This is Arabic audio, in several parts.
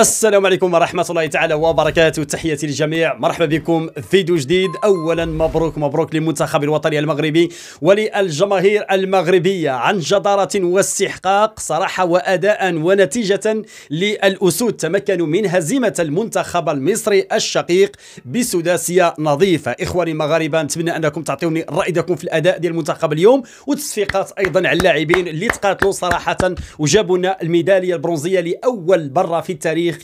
السلام عليكم ورحمة الله تعالى وبركاته تحياتي للجميع مرحبا بكم فيديو جديد أولا مبروك مبروك للمنتخب الوطني المغربي وللجماهير المغربية عن جدارة واستحقاق صراحة وأداء ونتيجة للأسود تمكنوا من هزيمة المنتخب المصري الشقيق بسداسية نظيفة إخواني المغاربة نتمنى أنكم تعطوني رأيكم في الأداء ديال المنتخب اليوم وتصفيقات أيضا على اللاعبين اللي تقاتلوا صراحة وجابوا الميدالية البرونزية لأول مرة في التاريخ التاريخ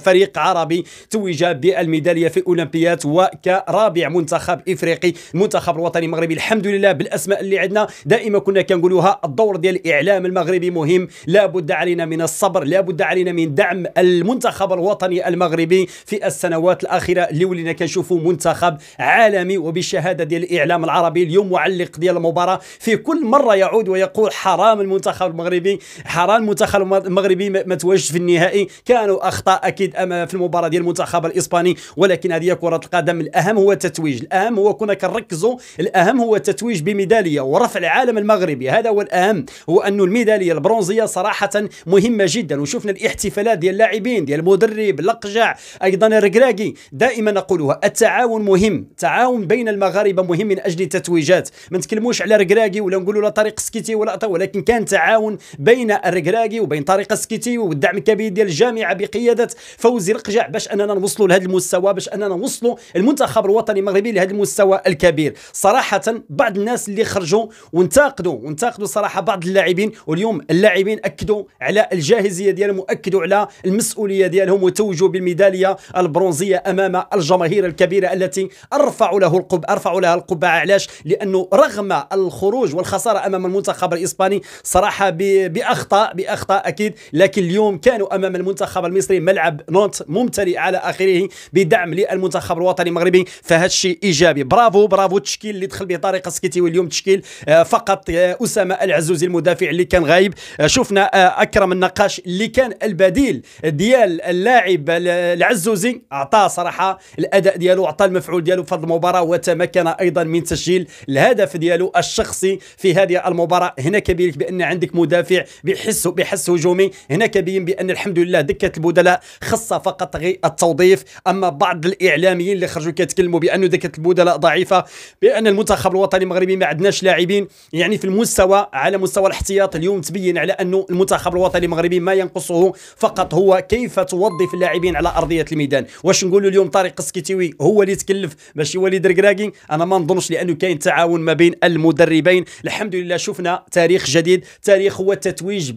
كفريق آه، عربي توج بالميدالية في أولمبيات وكرابع منتخب إفريقي المنتخب الوطني المغربي الحمد لله بالأسماء اللي عندنا دائما كنا كنقولوها الدور ديال الإعلام المغربي مهم لا بد علينا من الصبر لا بد علينا من دعم المنتخب الوطني المغربي في السنوات الأخيرة اللي ولينا كنشوفوا منتخب عالمي وبالشهادة ديال الإعلام العربي اليوم معلق ديال المباراة في كل مرة يعود ويقول حرام المنتخب المغربي حرام المنتخب المغربي ما توجش في النهائي كان كانوا اخطاء اكيد في المباراه ديال المنتخب الاسباني ولكن هذه كره القدم الاهم هو التتويج الاهم هو كنا كنركزوا الاهم هو التتويج بميداليه ورفع العالم المغربي هذا هو الاهم هو انه الميداليه البرونزيه صراحه مهمه جدا وشفنا الاحتفالات ديال اللاعبين ديال المدرب لقجع ايضا الركراكي دائما نقولها التعاون مهم التعاون بين المغاربه مهم من اجل التتويجات ما نتكلموش على ركراكي ولا نقولوا لا طريق سكيتي ولا ولكن كان تعاون بين الركراكي وبين طريق سكيتي والدعم الكبير ديال الجامعه بقياده فوزي رقجع باش اننا نوصلوا لهذا المستوى باش اننا نوصلوا المنتخب الوطني المغربي لهذا المستوى الكبير صراحه بعض الناس اللي خرجوا وانتقدوا وانتقدوا صراحه بعض اللاعبين واليوم اللاعبين اكدوا على الجاهزيه ديالهم واكدوا على المسؤوليه ديالهم وتوجوا بالميداليه البرونزيه امام الجماهير الكبيره التي ارفعوا له القب ارفعوا لها القبعه علاش لانه رغم الخروج والخساره امام المنتخب الاسباني صراحه باخطاء باخطاء اكيد لكن اليوم كانوا امام المنتخب المنتخب المصري ملعب نونت ممتلئ على اخره بدعم للمنتخب الوطني المغربي فهذا الشيء ايجابي برافو برافو التشكيل اللي دخل به طارق سكيتي واليوم تشكيل آه، فقط آه، اسامه العزوزي المدافع اللي كان غايب آه، شفنا اكرم النقاش اللي كان البديل ديال اللاعب العزوزي اعطاه صراحه الاداء ديالو اعطى المفعول ديالو في هذه المباراه وتمكن ايضا من تسجيل الهدف ديالو الشخصي في هذه المباراه هنا كبير بان عندك مدافع بحس بحس هجومي هنا كبين بان الحمد لله دكه وكاله البدلاء خاصه فقط غير التوظيف اما بعض الاعلاميين اللي خرجوا كيتكلموا بانه دكه البدلاء ضعيفه بان المنتخب الوطني المغربي ما عندناش لاعبين يعني في المستوى على مستوى الاحتياط اليوم تبين على انه المنتخب الوطني المغربي ما ينقصه فقط هو كيف توظف اللاعبين على ارضيه الميدان واش نقولوا اليوم طارق السكيتيوي هو اللي تكلف ماشي وليد ركراكي انا ما نظنش لانه كاين تعاون ما بين المدربين الحمد لله شفنا تاريخ جديد تاريخ هو التتويج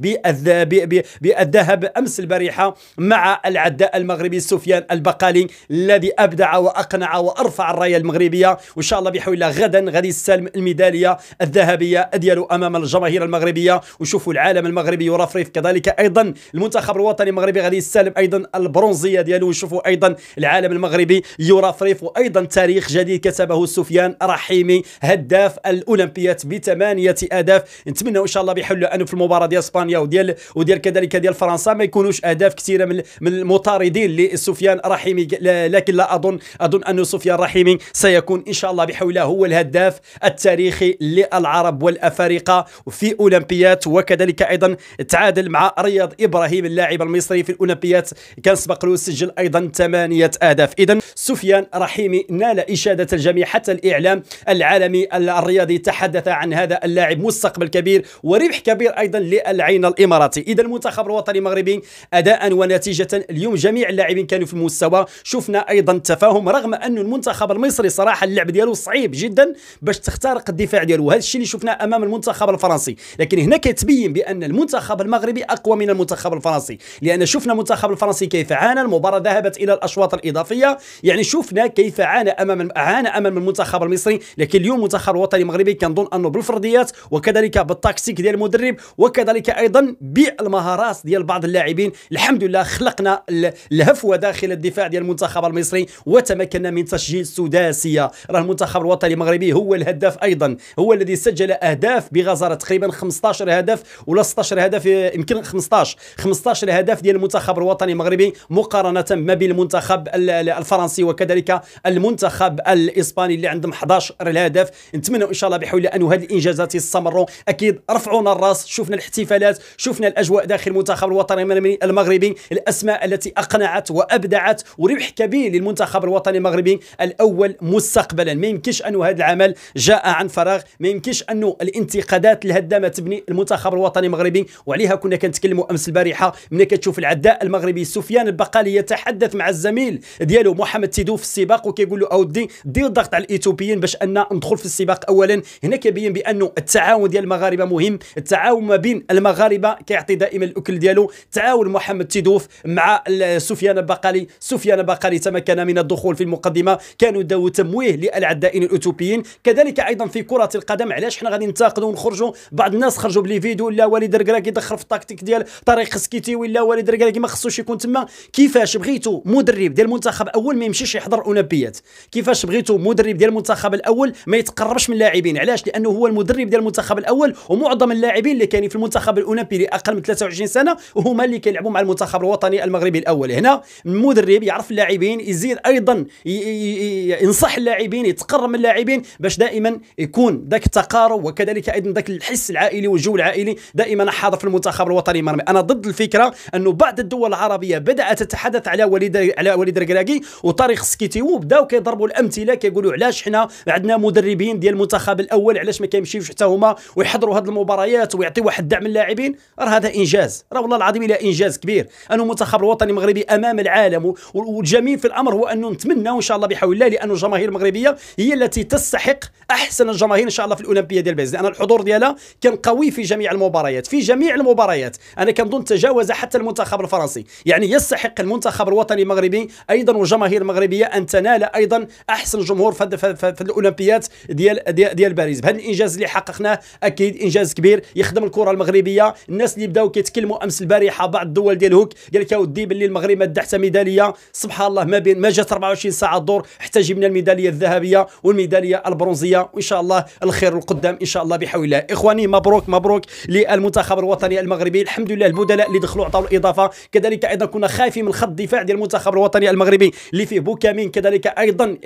بالذهب امس البارحه مع العداء المغربي سفيان البقالي الذي أبدع وأقنع وأرفع الراية المغربية وإن شاء الله بحول الله غدا غادي يستلم الميدالية الذهبية ديالو أمام الجماهير المغربية وشوفوا العالم المغربي يرفرف كذلك أيضا المنتخب الوطني المغربي غادي يستلم أيضا البرونزية ديالو وشوفوا أيضا العالم المغربي يرفرف وأيضا تاريخ جديد كتبه سفيان رحيمي هداف الأولمبيات بثمانية أهداف نتمنى إن شاء الله بحول الله أنه في المباراة ديال إسبانيا وديال وديال كذلك ديال فرنسا ما يكونوش أهداف كثيره من من المطاردين لسفيان رحيمي لكن لا اظن اظن ان سفيان رحيمي سيكون ان شاء الله بحوله هو الهداف التاريخي للعرب والافارقه في اولمبيات وكذلك ايضا تعادل مع رياض ابراهيم اللاعب المصري في الاولمبيات كان سبق له سجل ايضا ثمانيه اهداف اذا سفيان رحيمي نال اشاده الجميع حتى الاعلام العالمي الرياضي تحدث عن هذا اللاعب مستقبل كبير وربح كبير ايضا للعين الاماراتي اذا المنتخب الوطني المغربي اداء ونتيجه اليوم جميع اللاعبين كانوا في المستوى شفنا ايضا تفاهم رغم أن المنتخب المصري صراحه اللعب ديالو صعيب جدا باش تخترق الدفاع ديالو وهذا الشيء اللي شفناه امام المنتخب الفرنسي لكن هنا كتبين بان المنتخب المغربي اقوى من المنتخب الفرنسي لان شفنا المنتخب الفرنسي كيف عانى المباراه ذهبت الى الاشواط الاضافيه يعني شفنا كيف عانى امام عانى امام المنتخب المصري لكن اليوم المنتخب الوطني المغربي كنظن انه بالفرديات وكذلك بالتكتيك ديال المدرب وكذلك ايضا بالمهارات ديال بعض اللاعبين الحمد لله خلقنا الهفوه داخل الدفاع ديال المنتخب المصري وتمكنا من تسجيل سداسيه راه المنتخب الوطني المغربي هو الهداف ايضا هو الذي سجل اهداف بغزاره تقريبا 15 هدف ولا 16 هدف يمكن 15 15 هدف ديال المنتخب الوطني المغربي مقارنه ما بين المنتخب الفرنسي وكذلك المنتخب الاسباني اللي عندهم 11 الهدف نتمنى ان شاء الله بحول الله انه هذه الانجازات يستمروا اكيد رفعونا الراس شفنا الاحتفالات شفنا الاجواء داخل المنتخب الوطني المغربي الأسماء التي أقنعت وأبدعت وربح كبير للمنتخب الوطني المغربي الأول مستقبلا ما يمكنش أنه هذا العمل جاء عن فراغ ما يمكنش أنه الانتقادات الهدامة تبني المنتخب الوطني المغربي وعليها كنا كنتكلموا أمس البارحة من كتشوف العداء المغربي سفيان البقالي يتحدث مع الزميل ديالو محمد تيدو في السباق وكيقول له أودي دير ضغط على الإثيوبيين باش أن ندخل في السباق أولا هنا كيبين بأنه التعاون ديال المغاربة مهم التعاون ما بين المغاربة كيعطي دائما الأكل ديالو تعاون محمد تيدو ميدوف مع سفيان بقالي سفيان بقالي تمكن من الدخول في المقدمه كانوا داو تمويه للعدائين الاثيوبيين كذلك ايضا في كره القدم علاش حنا غادي ننتقدوا ونخرجوا بعض الناس خرجوا بلي فيديو لا وليد الركراكي دخل في التكتيك ديال طريق سكيتي ولا وليد الركراكي ما خصوش يكون تما كيفاش بغيتو مدرب ديال المنتخب الاول ما يمشيش يحضر اولمبيات كيفاش بغيتو مدرب ديال المنتخب الاول ما يتقربش من اللاعبين علاش لانه هو المدرب ديال المنتخب الاول ومعظم اللاعبين اللي كاينين في المنتخب الاولمبي لاقل من 23 سنه وهما اللي كيلعبوا مع المنتخب المنتخب الوطني المغربي الاول هنا المدرب يعرف اللاعبين يزيد ايضا ينصح اللاعبين يتقرب من اللاعبين باش دائما يكون ذاك التقارب وكذلك ايضا ذاك الحس العائلي والجو العائلي دائما حاضر في المنتخب الوطني المغربي انا ضد الفكره انه بعض الدول العربيه بدات تتحدث على وليد على وليد ركراكي وطريق سكيتيو وبداو كيضربوا الامثله كيقولوا علاش حنا عندنا مدربين ديال المنتخب الاول علاش ما كيمشيوش حتى هما ويحضروا هذه المباريات ويعطيوا واحد الدعم للاعبين راه هذا انجاز راه والله العظيم الى انجاز كبير انه المنتخب الوطني المغربي امام العالم والجميل في الامر هو انه نتمنى ان شاء الله بحول الله لانه الجماهير المغربيه هي التي تستحق احسن الجماهير ان شاء الله في الاولمبيه ديال بيز لان الحضور ديالها كان قوي في جميع المباريات في جميع المباريات انا كنظن تجاوز حتى المنتخب الفرنسي يعني يستحق المنتخب الوطني المغربي ايضا والجماهير المغربيه ان تنال ايضا احسن جمهور في الاولمبيات ديال ديال, ديال باريس بهذا الانجاز اللي حققناه اكيد انجاز كبير يخدم الكره المغربيه الناس اللي بداو كيتكلموا امس البارحه بعض الدول ديالهم مبروك قال لك يا ودي باللي المغرب مد حتى ميداليه سبحان الله ما بين ما جات 24 ساعه الدور حتى جبنا الميداليه الذهبيه والميداليه البرونزيه وان شاء الله الخير القدام ان شاء الله بحول الله اخواني مبروك مبروك للمنتخب الوطني المغربي الحمد لله البدلاء اللي دخلوا عطاو الاضافه كذلك ايضا كنا خايفين من خط الدفاع ديال المنتخب الوطني المغربي اللي فيه بوكامين كذلك ايضا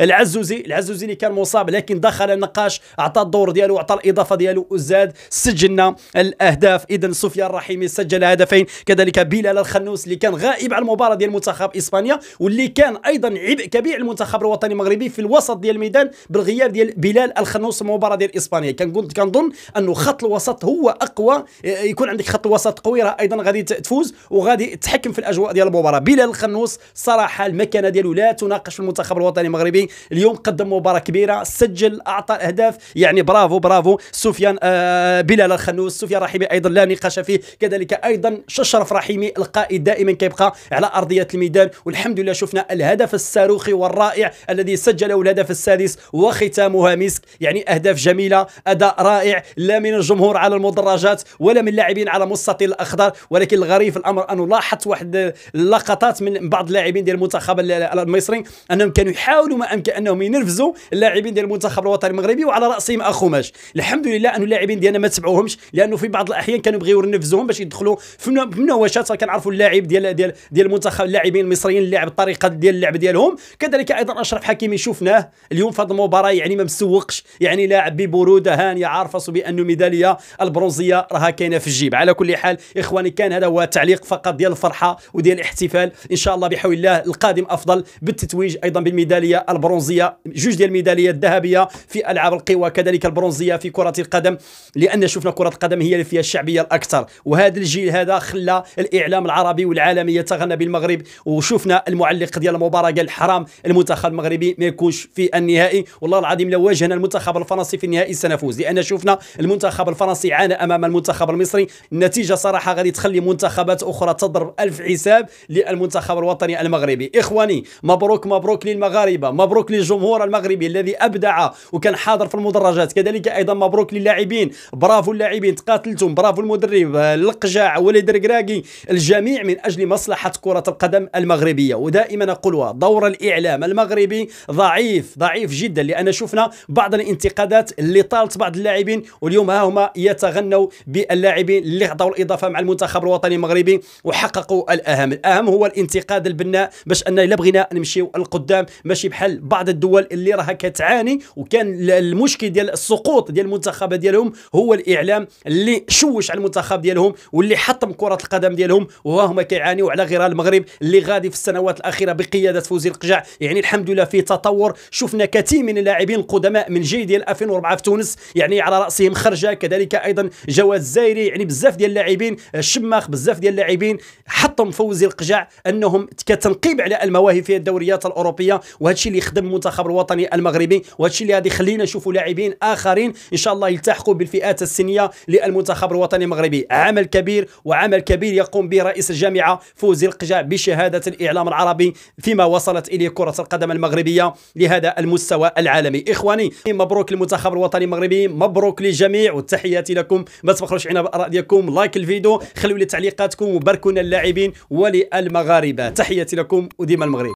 العزوزي العزوزي اللي كان مصاب لكن دخل النقاش اعطى الدور ديالو اعطى الاضافه ديالو وزاد سجلنا الاهداف اذا سفيان الرحيمي سجل هدفين كذلك بلال الخنوس اللي كان غائب على المباراه ديال منتخب اسبانيا واللي كان ايضا عبء كبير المنتخب الوطني المغربي في الوسط ديال الميدان بالغياب ديال بلال الخنوس في المباراه ديال اسبانيا قلت كنظن انه خط الوسط هو اقوى يكون عندك خط وسط قوي راه ايضا غادي تفوز وغادي تحكم في الاجواء ديال المباراه بلال الخنوس صراحه المكانه ديالو لا تناقش في المنتخب الوطني المغربي اليوم قدم مباراه كبيره سجل اعطى اهداف يعني برافو برافو سفيان آه بلال الخنوس سفيان رحيمي ايضا لا نقاش فيه كذلك ايضا ششرف رحيمي الهجومي القائد دائما كيبقى على ارضيه الميدان والحمد لله شفنا الهدف الصاروخي والرائع الذي سجله الهدف السادس وختامها مسك يعني اهداف جميله اداء رائع لا من الجمهور على المدرجات ولا من اللاعبين على مستطيل الاخضر ولكن الغريب في الامر انه لاحظت واحد اللقطات من بعض اللاعبين ديال المنتخب المصري انهم كانوا يحاولوا ما امكن انهم ينرفزوا اللاعبين ديال المنتخب الوطني المغربي وعلى راسهم اخو ماج الحمد لله ان اللاعبين ديالنا ما تبعوهمش لانه في بعض الاحيان كانوا بغيو ينرفزوهم باش يدخلوا في مناوشات اصلا كنعرفوا اللاعب ديال ديال ديال المنتخب اللاعبين المصريين اللاعب الطريقه ديال اللعب ديالهم كذلك ايضا اشرف حكيمي شفناه اليوم في هذه المباراه يعني ما مسوقش يعني لاعب ببروده هانيه يعني عارف بانه الميداليه البرونزيه راها كاينه في الجيب على كل حال اخواني كان هذا هو تعليق فقط ديال الفرحه وديال الاحتفال ان شاء الله بحول الله القادم افضل بالتتويج ايضا بالميداليه البرونزيه جوج ديال الميداليه الذهبيه في العاب القوى كذلك البرونزيه في كره القدم لان شفنا كره القدم هي اللي فيها الشعبيه الاكثر وهذا الجيل هذا خلى الاعلام العربي والعالمي يتغنى بالمغرب وشفنا المعلق ديال المباراه قال حرام المنتخب المغربي ما يكونش في النهائي والله العظيم لو واجهنا المنتخب الفرنسي في النهائي سنفوز لان شفنا المنتخب الفرنسي عانى امام المنتخب المصري النتيجه صراحه غادي تخلي منتخبات اخرى تضرب الف حساب للمنتخب الوطني المغربي اخواني مبروك مبروك للمغاربه مبروك للجمهور المغربي الذي ابدع وكان حاضر في المدرجات كذلك ايضا مبروك للاعبين برافو اللاعبين تقاتلتم برافو المدرب القجاع وليد الركراكي الجميع من أجل مصلحة كرة القدم المغربية ودائما أقولها دور الإعلام المغربي ضعيف ضعيف جدا لأن شفنا بعض الانتقادات اللي طالت بعض اللاعبين واليوم ها هما يتغنوا باللاعبين اللي عطاو الإضافة مع المنتخب الوطني المغربي وحققوا الأهم الأهم هو الانتقاد البناء باش أن إلا بغينا نمشيو القدام ماشي بحال بعض الدول اللي راها كتعاني وكان المشكل ديال السقوط ديال المنتخب ديالهم هو الإعلام اللي شوش على المنتخب ديالهم واللي حطم كرة القدم ديالهم ديالهم وهما هما كيعانيوا على غرار المغرب اللي غادي في السنوات الاخيره بقياده فوزي القجع يعني الحمد لله في تطور شفنا كثير من اللاعبين القدماء من جيل ديال 2004 في تونس يعني على راسهم خرجه كذلك ايضا جواز زايري يعني بزاف ديال اللاعبين الشماخ بزاف ديال اللاعبين حطهم فوزي القجع انهم كتنقيب على المواهب في الدوريات الاوروبيه وهذا الشيء اللي خدم المنتخب الوطني المغربي وهذا الشيء اللي غادي يخلينا نشوفوا لاعبين اخرين ان شاء الله يلتحقوا بالفئات السنيه للمنتخب الوطني المغربي عمل كبير وعمل كبير يقوم به النبي رئيس الجامعة فوزي القجع بشهادة الإعلام العربي فيما وصلت إليه كرة القدم المغربية لهذا المستوى العالمي إخواني مبروك للمنتخب الوطني المغربي مبروك للجميع وتحياتي لكم ما تبخلوش علينا بآراء ديالكم لايك الفيديو خلوا لي تعليقاتكم وباركونا اللاعبين وللمغاربة تحياتي لكم وديما المغرب